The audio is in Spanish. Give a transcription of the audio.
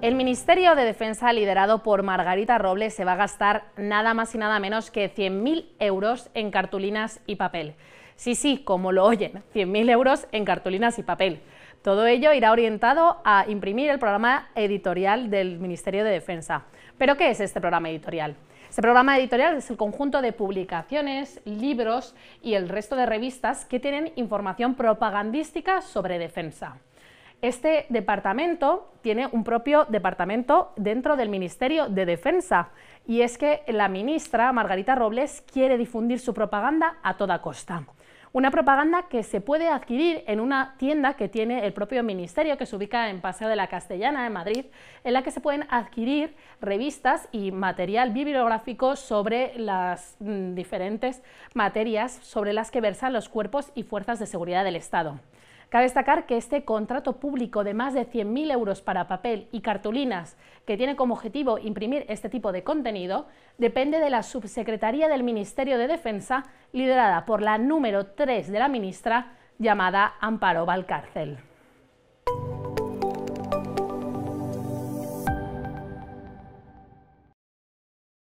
El Ministerio de Defensa, liderado por Margarita Robles, se va a gastar nada más y nada menos que 100.000 euros en cartulinas y papel. Sí, sí, como lo oyen, 100.000 euros en cartulinas y papel. Todo ello irá orientado a imprimir el programa editorial del Ministerio de Defensa. ¿Pero qué es este programa editorial? Este programa editorial es el conjunto de publicaciones, libros y el resto de revistas que tienen información propagandística sobre defensa. Este departamento tiene un propio departamento dentro del Ministerio de Defensa y es que la ministra Margarita Robles quiere difundir su propaganda a toda costa. Una propaganda que se puede adquirir en una tienda que tiene el propio ministerio, que se ubica en Paseo de la Castellana, en Madrid, en la que se pueden adquirir revistas y material bibliográfico sobre las mm, diferentes materias sobre las que versan los cuerpos y fuerzas de seguridad del Estado. Cabe destacar que este contrato público de más de 100.000 euros para papel y cartulinas, que tiene como objetivo imprimir este tipo de contenido, depende de la subsecretaría del Ministerio de Defensa, liderada por la número 3 de la ministra, llamada Amparo Valcárcel.